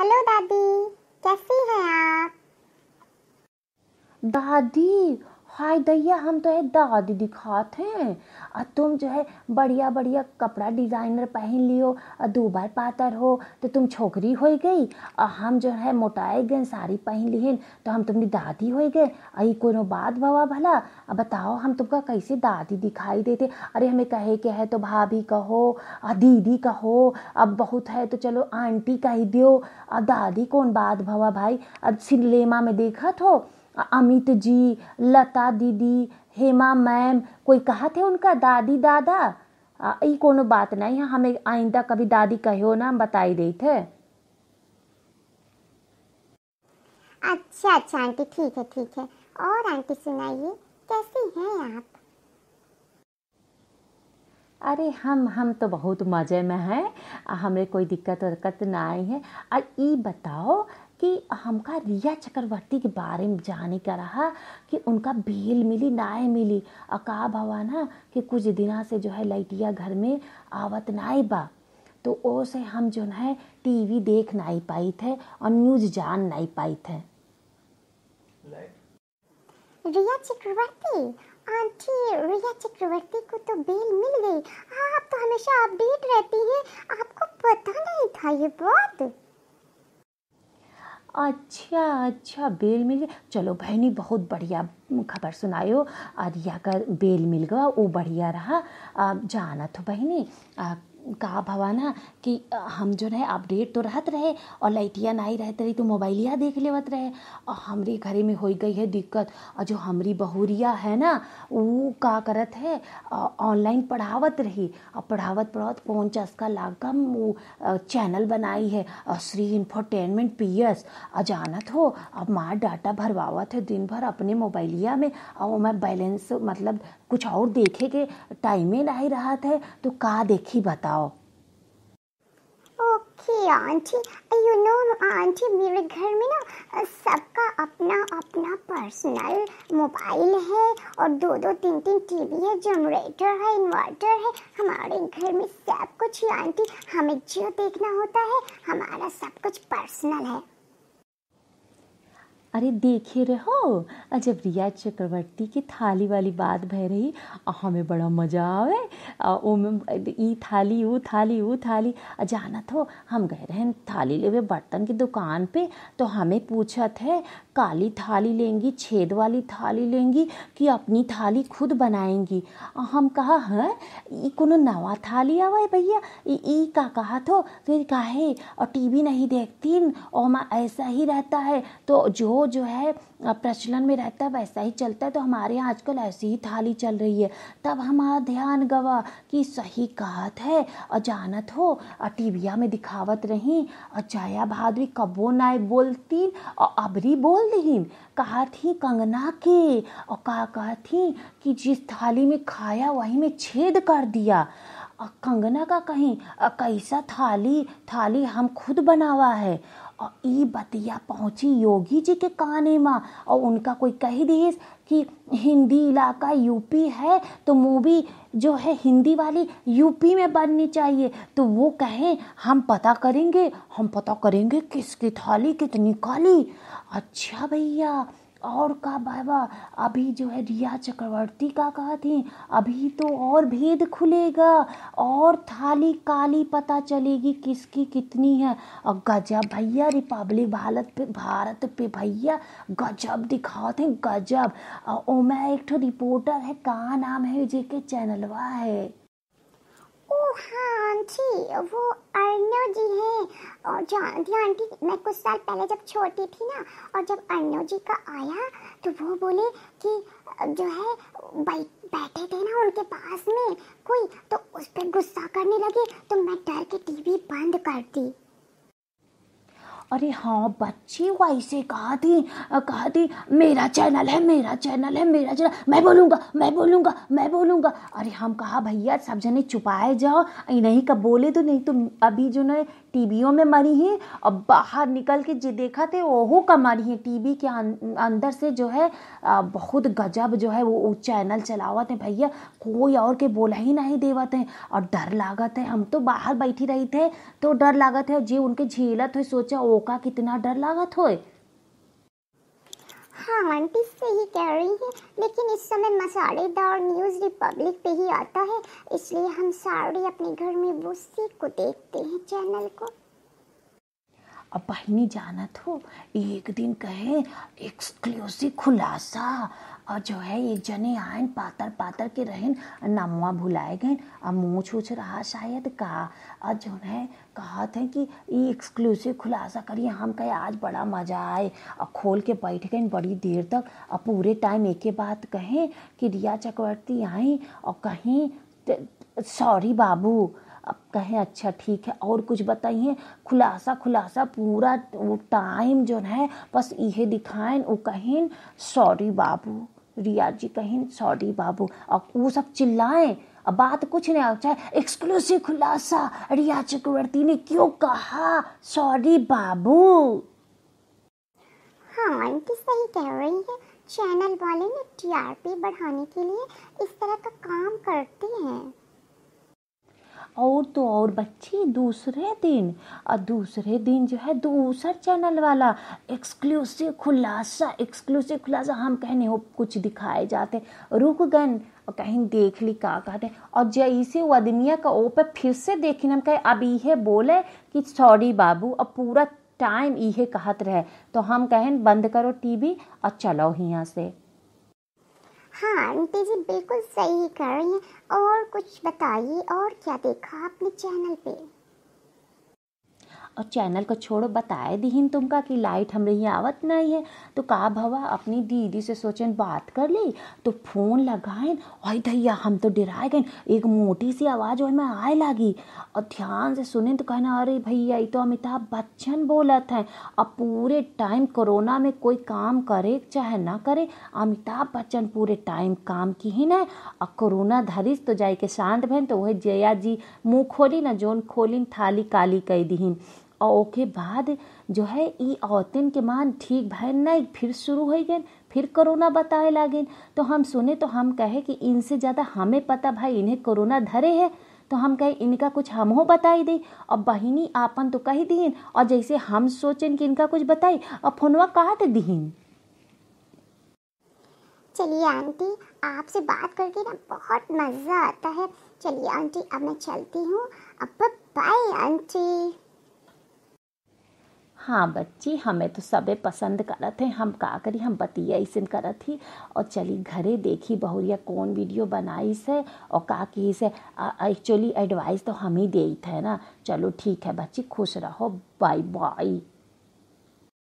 hello दादी कैसी हैं आप दादी हाय दैया हम तो है दादी दिखाते हैं और तुम जो है बढ़िया बढ़िया कपड़ा डिज़ाइनर पहन लियो और दो बार पातर हो तो तुम छोकरी हो गई और हम जो है मोटाए गए साड़ी पहन लिए तो हम तुमने दादी हो गए अई कोनो बात भवा भला अब बताओ हम तुमका कैसे दादी दिखाई देते अरे हमें कहे के है तो भाभी कहो और दीदी कहो अब बहुत है तो चलो आंटी कह दियो अब दादी कौन बात भवा भाई अब सिनेमा में देखा हो अमित जी लता दीदी हेमा मैम कोई कहा थे उनका दादी दादा ये कोनो बात नहीं है हमें आइंदा कभी दादी कहो ना हम बताई दी थे अच्छा अच्छा आंटी ठीक है ठीक है और आंटी सुनाइए कैसी हैं आप अरे हम हम तो बहुत मज़े में हैं हमें कोई दिक्कत वरकत ना आई है और ये बताओ कि हमका रिया चक्रवर्ती के बारे में जाने का रहा कि उनका बेल मिली नाय मिली और का भवा ना कि कुछ दिना से जो है लाइटिया घर में आवत नाय बा तो ओ से हम जो है टीवी देख नहीं पाई थे और न्यूज जान नहीं पाई थे रिया चक्रवर्ती आंटी रिया चक्रवर्ती को तो बेल मिल गई आप तो हमेशा अपडेट रहती हैं आपको पता नहीं था ये बात अच्छा अच्छा बेल मिल गया चलो बहनी बहुत बढ़िया खबर सुनायो अरिया का बेल मिल गया वो बढ़िया रहा अब जाना तो बहनी कहा भवा ना कि हम जो है अपडेट तो रहत रहे और लाइटिया नहीं रहते रही तो मोबाइलिया देख लेवत रहे और हमरे घरे में हो गई है दिक्कत और जो हमारी बहूरिया है ना वो का करत है ऑनलाइन पढ़ावत रही और पढ़ावत पढ़ावत फोन चस्का कम वो चैनल बनाई है और श्री इन्फोटेनमेंट पी एस अजानत हो अब मार डाटा भरवावत है दिन भर अपने मोबाइलिया में और मैं बैलेंस मतलब कुछ और देखे के टाइमे नहीं रहा है तो का देखी बताओ देखिए आंटी यू नो आंटी मेरे घर में ना सबका अपना अपना पर्सनल मोबाइल है और दो दो तीन तीन टीवी है जनरेटर है इन्वर्टर है हमारे घर में सब कुछ ही आंटी हमें जो देखना होता है हमारा सब कुछ पर्सनल है अरे देखे रहो जब रिया चक्रवर्ती की थाली वाली बात बह रही हमें बड़ा मज़ा आवे ई थाली वो थाली वो थाली जाना तो हम गए रहे थाली ले बर्तन की दुकान पे तो हमें पूछा थे काली थाली लेंगी छेद वाली थाली लेंगी कि अपनी थाली खुद बनाएंगी हम कहा है ई कोनो नवा थाली आवा है भैया ई का कहा तो फिर तो काहे और टीवी नहीं देखती ओमा ऐसा ही रहता है तो जो जो है प्रचलन में रहता है वैसा ही चलता है तो हमारे यहाँ आजकल ऐसी ही थाली चल रही है तब हमारा हाँ, ध्यान गवा कि सही कहात है अजानत जानत हो और टीविया में दिखावत रही और जया भादवी कबो नाय बोलती और अबरी बोल दही कहा थी कंगना के और कहा कहा थी कि जिस थाली में खाया वही में छेद कर दिया कंगना का कहीं कैसा थाली थाली हम खुद बनावा है और ये बतिया पहुंची योगी जी के काने माँ और उनका कोई कह दीस कि हिंदी इलाका यूपी है तो मूवी जो है हिंदी वाली यूपी में बननी चाहिए तो वो कहें हम पता करेंगे हम पता करेंगे किसकी थाली कितनी काली अच्छा भैया और का बाबा अभी जो है रिया चक्रवर्ती का कहा थी अभी तो और भेद खुलेगा और थाली काली पता चलेगी किसकी कितनी है और गजब भैया रिपब्लिक भारत पे भारत पे भैया गजब दिखाते गजब और मैं एक ठो रिपोर्टर है कहाँ नाम है जे के चैनलवा है हाँ आंटी वो अर्णव जी हैं और जानती आंटी मैं कुछ साल पहले जब छोटी थी ना और जब अर्णव जी का आया तो वो बोले कि जो है बैठे थे ना उनके पास में कोई तो उस पर गुस्सा करने लगे तो मैं डर के टीवी बंद कर दी अरे हाँ बच्ची ऐसे कहा थी कहा थी मेरा चैनल है मेरा चैनल है मेरा चैनल मैं बोलूँगा मैं बोलूँगा मैं बोलूँगा अरे हम कहा भैया सब जने छुपाए जाओ नहीं कब बोले तो नहीं तो अभी जो ना टीबियों में मरी हैं और बाहर निकल के जो देखा थे ओहो का मरी हैं टीबी के अं-, अंदर से जो है बहुत गजब जो है वो चैनल चलावत हैं भैया कोई और के बोला ही नहीं देवत हैं और डर लागत है हम तो बाहर बैठी रही थे तो डर लागत है जे उनके झेलत हो सोचा ओका कितना डर लागत होए हाँ आंटी सही कह रही हैं लेकिन इस समय मसालेदार न्यूज़ रिपब्लिक पे ही आता है इसलिए हम सारे अपने घर में वो को देखते हैं चैनल को और बहनी जाना तो एक दिन कहें एक्सक्लूसिव खुलासा और जो है एक जने आए पातर पातर के रहन नमुआ भुलाए गए और मुँह छूछ रहा शायद का और जो है कहा थे कि ये एक्सक्लूसिव खुलासा करिए हम कहे आज बड़ा मज़ा आए और खोल के बैठ गए बड़ी देर तक और पूरे टाइम एक ही बात कहें कि रिया चक्रवर्ती आई और कहीं सॉरी बाबू अब कहें अच्छा ठीक है और कुछ बताइए खुलासा खुलासा पूरा वो टाइम जो है बस ये दिखाएं वो कहें सॉरी बाबू रिया जी कहें सॉरी बाबू अब वो सब चिल्लाएं अब बात कुछ नहीं चाहे एक्सक्लूसिव खुलासा रिया चक्रवर्ती ने क्यों कहा सॉरी बाबू हाँ आंटी सही कह रही है चैनल वाले ने टीआरपी बढ़ाने के लिए इस तरह का काम करते हैं और तो और बच्ची दूसरे दिन और दूसरे दिन जो है दूसर चैनल वाला एक्सक्लूसिव खुलासा एक्सक्लूसिव खुलासा हम कहने हो कुछ दिखाए जाते रुक गए और कहीं देख ली का कहते हैं और जैसे वो अदनिया का ओपर फिर से देखने हम कहे अब ये बोले कि सॉरी बाबू अब पूरा टाइम ये कहत रहे तो हम कहें बंद करो टीवी और चलो यहाँ से हाँ आंटी जी बिल्कुल सही कर रही हैं और कुछ बताइए और क्या देखा आपने चैनल पे और चैनल को छोड़ो बताए दीहिन तुमका कि लाइट हमरे यहाँ आवत नहीं है तो का भवा अपनी दीदी से सोचे बात कर ली तो फोन लगाए और धैया हम तो डराए गए एक मोटी सी आवाज़ और में आए लगी और ध्यान से सुने तो कहना अरे भैया ये तो अमिताभ बच्चन बोलत हैं अब पूरे टाइम कोरोना में कोई काम करे चाहे ना करे अमिताभ बच्चन पूरे टाइम काम की ही ना और कोरोना धरिस तो जाए के शांत भैन तो वह जया जी मुँह खोली ना जोन खोलिन थाली काली कह दीन और ओके बाद जो है ये औरतन के मान ठीक भय नहीं फिर शुरू हो गए फिर कोरोना बताए लागे तो हम सुने तो हम कहे कि इनसे ज़्यादा हमें पता भाई इन्हें कोरोना धरे है तो हम कहे इनका कुछ हम हो बताई दी और बहिनी आपन तो कही दीन और जैसे हम सोचें कि इनका कुछ बताई और फोनवा काट दीन चलिए आंटी आपसे बात करके ना बहुत मज़ा आता है चलिए आंटी अब मैं चलती हूँ अब बाय आंटी हाँ बच्ची हमें तो सबे पसंद करत हैं हम का करी हम बतिया अइसन करत ही और चली घरे देखी बहुरिया कौन वीडियो बनाई से और का की से एक्चुअली एडवाइस तो हम ही दे थे ना चलो ठीक है बच्ची खुश रहो बाय बाय